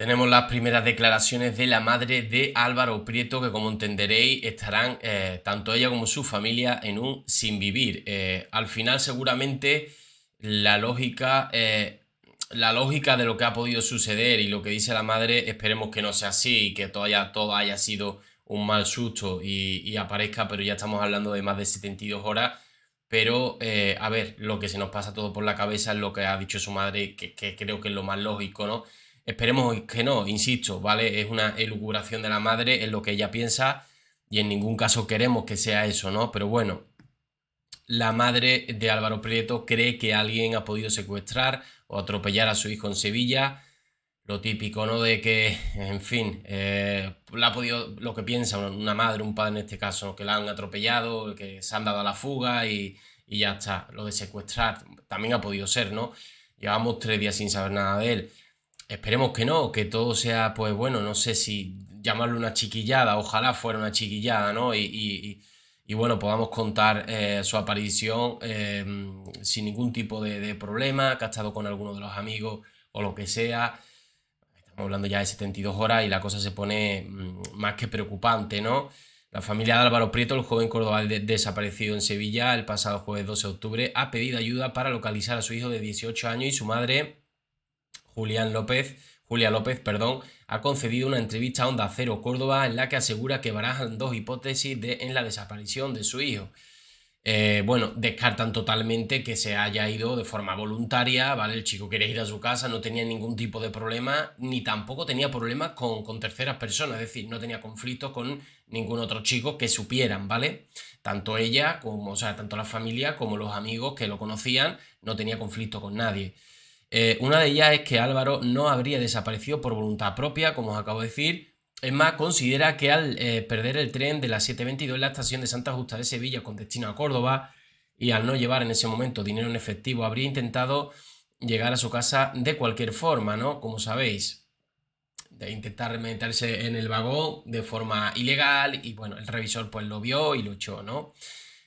Tenemos las primeras declaraciones de la madre de Álvaro Prieto, que como entenderéis estarán eh, tanto ella como su familia en un sin vivir. Eh, al final seguramente la lógica, eh, la lógica de lo que ha podido suceder y lo que dice la madre esperemos que no sea así y que todo haya, todo haya sido un mal susto y, aparezca, pero ya estamos hablando de más de 72 horas. Pero a ver, lo que se nos pasa todo por la cabeza es lo que ha dicho su madre, que creo que es lo más lógico, ¿no? Esperemos que no, insisto, ¿vale? Es una elucubración de la madre en lo que ella piensa y en ningún caso queremos que sea eso, ¿no? Pero bueno, la madre de Álvaro Prieto cree que alguien ha podido secuestrar o atropellar a su hijo en Sevilla. Lo típico, ¿no? De que, en fin, eh, ha podido, lo que piensa una madre, un padre en este caso, que la han atropellado, que se han dado a la fuga y, y ya está. Lo de secuestrar también ha podido ser, ¿no? Llevamos tres días sin saber nada de él. Esperemos que no, que todo sea, pues bueno, no sé si llamarlo una chiquillada, ojalá fuera una chiquillada, ¿no? Y, bueno, podamos contar eh, su aparición em, sin ningún tipo de, problema, que ha estado con alguno de los amigos o lo que sea. Estamos hablando ya de 72 horas y la cosa se pone mm, más que preocupante, ¿no? La familia de Álvaro Prieto, el joven cordobal desaparecido en Sevilla el pasado jueves 12 de octubre, ha pedido ayuda para localizar a su hijo de 18 años y su madre Julián López, Julia López, perdón, ha concedido una entrevista a Onda Cero Córdoba en la que asegura que barajan dos hipótesis de, en la desaparición de su hijo. Eh, bueno, descartan totalmente que se haya ido de forma voluntaria, ¿vale? El chico quería ir a su casa, no tenía ningún tipo de problema, ni tampoco tenía problemas con, con terceras personas, es decir, no tenía conflicto con ningún otro chico que supieran, ¿vale? Tanto ella como, o sea, tanto la familia como los amigos que lo conocían, no tenía conflicto con nadie. Eh, una de ellas es que Álvaro no habría desaparecido por voluntad propia, como os acabo de decir. Es más, considera que al eh, perder el tren de las 7.22 en la estación de Santa Justa de Sevilla con destino a Córdoba y al no llevar en ese momento dinero en efectivo, habría intentado llegar a su casa de cualquier forma, ¿no? Como sabéis, de intentar meterse en el vagón de forma ilegal y bueno, el revisor pues lo vio y lo ¿no?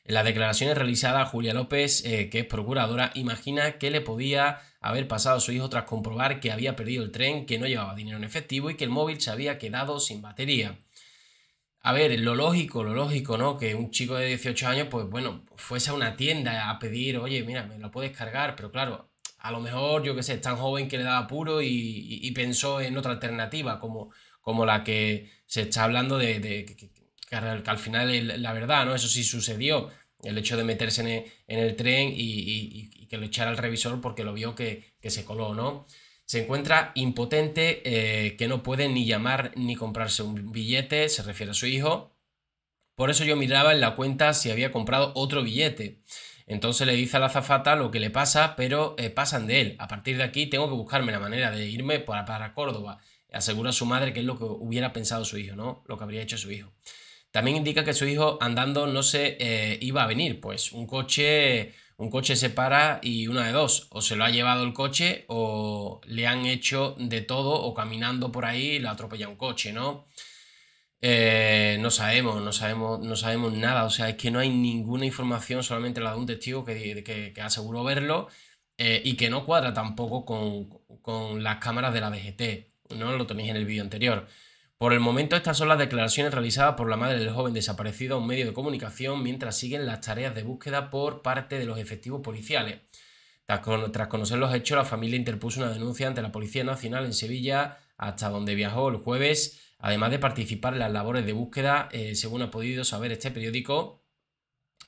En las declaraciones realizadas, Julia López, eh, que es procuradora, imagina que le podía haber pasado a su hijo tras comprobar que había perdido el tren, que no llevaba dinero en efectivo y que el móvil se había quedado sin batería. A ver, lo lógico, lo lógico, ¿no? Que un chico de 18 años, pues bueno, fuese a una tienda a pedir, oye, mira, me lo puedes cargar, pero claro, a lo mejor, yo qué sé, es tan joven que le daba puro y, pensó en otra alternativa, como, como la que se está hablando de, que al final la verdad, ¿no? Eso sí sucedió, el hecho de meterse en el, tren y, que lo echara el revisor porque lo vio que, se coló, ¿no? Se encuentra impotente, eh, que no puede ni llamar ni comprarse un billete, se refiere a su hijo. Por eso yo miraba en la cuenta si había comprado otro billete. Entonces le dice a la azafata lo que le pasa, pero eh, pasan de él. A partir de aquí tengo que buscarme la manera de irme para, para Córdoba. Asegura a su madre que es lo que hubiera pensado su hijo, ¿no? Lo que habría hecho su hijo. También indica que su hijo andando no se eh, iba a venir, pues un coche, un coche se para y una de dos, o se lo ha llevado el coche o le han hecho de todo o caminando por ahí le atropellado un coche, ¿no? Eh, no sabemos, no sabemos, no sabemos nada, o sea, es que no hay ninguna información, solamente la de un testigo que, aseguró verlo eh, y que no cuadra tampoco con, con las cámaras de la DGT, ¿no? Lo tenéis en el vídeo anterior. Por el momento, estas son las declaraciones realizadas por la madre del joven desaparecido a un medio de comunicación mientras siguen las tareas de búsqueda por parte de los efectivos policiales. Tras conocer los hechos, la familia interpuso una denuncia ante la Policía Nacional en Sevilla, hasta donde viajó el jueves, además de participar en las labores de búsqueda, eh, según ha podido saber este periódico.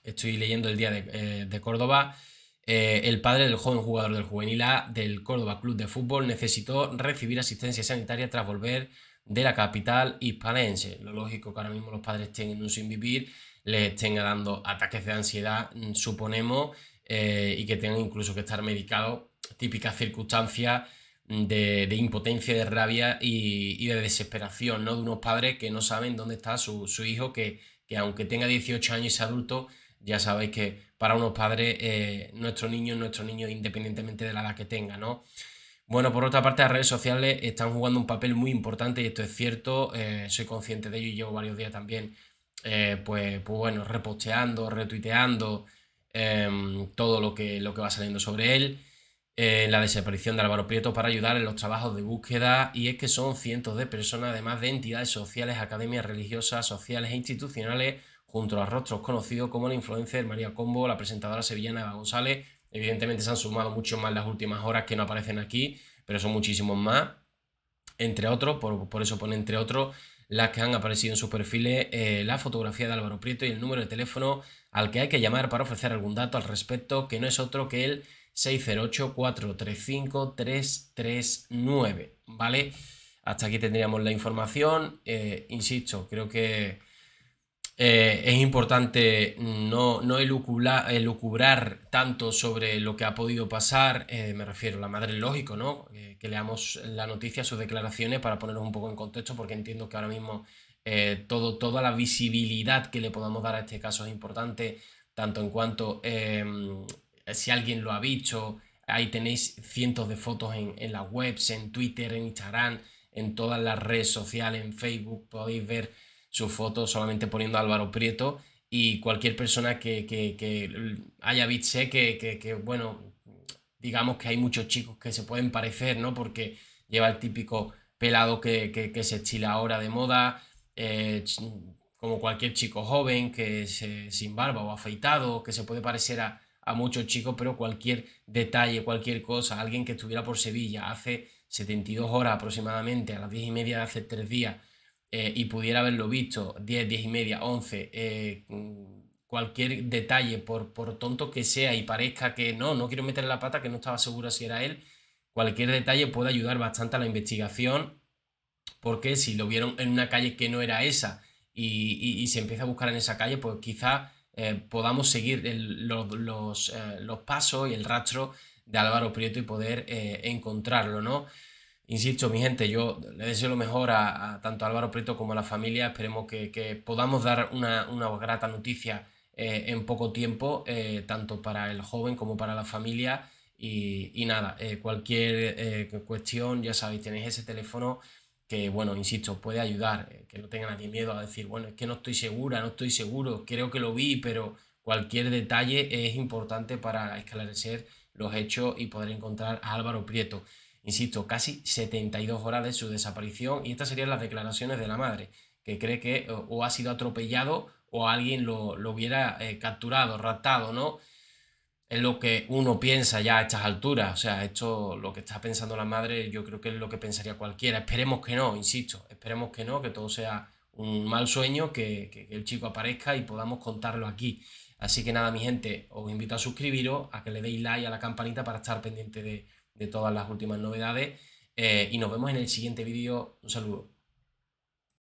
Estoy leyendo el día de, eh, Córdoba. Eh, el padre del joven jugador del Juvenil A del Córdoba Club de Fútbol necesitó recibir asistencia sanitaria tras volver de la capital hispanense. Lo lógico que ahora mismo los padres estén en un sinvivir, vivir, les estén dando ataques de ansiedad, mm, suponemos, eh, y que tengan incluso que estar medicados, típicas circunstancias mm, de, impotencia, de rabia y, de desesperación, ¿no? De unos padres que no saben dónde está su, hijo, que, aunque tenga 18 años y sea adulto, ya sabéis que para unos padres eh, nuestro niño es nuestro niño independientemente de la edad que tenga, ¿no? Bueno, por otra parte, las redes sociales están jugando un papel muy importante y esto es cierto, eh, soy consciente de ello y llevo varios días también, eh, pues, pues, bueno, reposteando, retuiteando em, todo lo que, lo que va saliendo sobre él, eh, la desaparición de Álvaro Prieto para ayudar en los trabajos de búsqueda y es que son cientos de personas, además de entidades sociales, academias religiosas, sociales e institucionales, junto a rostros conocidos como la influencer María Combo, la presentadora sevillana González Evidentemente se han sumado mucho más las últimas horas que no aparecen aquí, pero son muchísimos más. Entre otros, por, eso pone entre otros las que han aparecido en su perfiles, eh, la fotografía de Álvaro Prieto y el número de teléfono al que hay que llamar para ofrecer algún dato al respecto, que no es otro que el 608-435-339, ¿vale? Hasta aquí tendríamos la información. Eh, insisto, creo que eh, es importante no, no elucubrar, elucubrar, tanto sobre lo que ha podido pasar, eh, me refiero a la madre lógico, ¿no? Eh, que leamos la noticia, sus declaraciones para ponernos un poco en contexto, porque entiendo que ahora mismo todo, toda la visibilidad que le podamos dar a este caso es importante, tanto en cuanto si alguien lo ha dicho, ahí tenéis cientos de fotos en, en las webs, en Twitter, en Instagram, en todas las redes sociales, en Facebook, podéis ver su foto solamente poniendo a Álvaro Prieto y cualquier persona que, haya visto que, que, bueno, digamos que hay muchos chicos que se pueden parecer, ¿no? Porque lleva el típico pelado que, que se estila ahora de moda, eh, como cualquier chico joven que es sin barba o afeitado, que se puede parecer a, a muchos chicos, pero cualquier detalle, cualquier cosa, alguien que estuviera por Sevilla hace 72 horas aproximadamente, a las 10 y media de hace tres días, eh, y pudiera haberlo visto 10, 10 y media, 11, eh, cualquier detalle, por, por tonto que sea y parezca que no, no quiero meter la pata, que no estaba seguro si era él, cualquier detalle puede ayudar bastante a la investigación, porque si lo vieron en una calle que no era esa y, se empieza a buscar en esa calle, pues quizá eh, podamos seguir los, pasos y el rastro de Álvaro Prieto y poder encontrarlo, ¿no? Insisto, mi gente, yo le deseo lo mejor a, tanto a Álvaro Prieto como a la familia. Esperemos que, podamos dar una, grata noticia eh, en poco tiempo, eh, tanto para el joven como para la familia. Y, nada, eh, cualquier cuestión, ya sabéis, tenéis ese teléfono que, bueno, insisto, puede ayudar. que no tenga nadie miedo a decir, bueno, es que no estoy segura, no estoy seguro, creo que lo vi, pero cualquier detalle es importante para esclarecer los hechos y poder encontrar a Álvaro Prieto. Insisto, casi 72 horas de su desaparición y estas serían las declaraciones de la madre, que cree que eh, o, ha sido atropellado o alguien lo, lo hubiera eh, capturado, raptado, ¿no? Es lo que uno piensa ya a estas alturas, o sea, esto lo que está pensando la madre yo creo que es lo que pensaría cualquiera, esperemos que no, insisto, esperemos que no, que todo sea un mal sueño, que, el chico aparezca y podamos contarlo aquí. Así que nada, mi gente, os invito a suscribiros, a que le deis like a la campanita para estar pendiente de, de todas las últimas novedades. Eh, y nos vemos en el siguiente vídeo. Un saludo.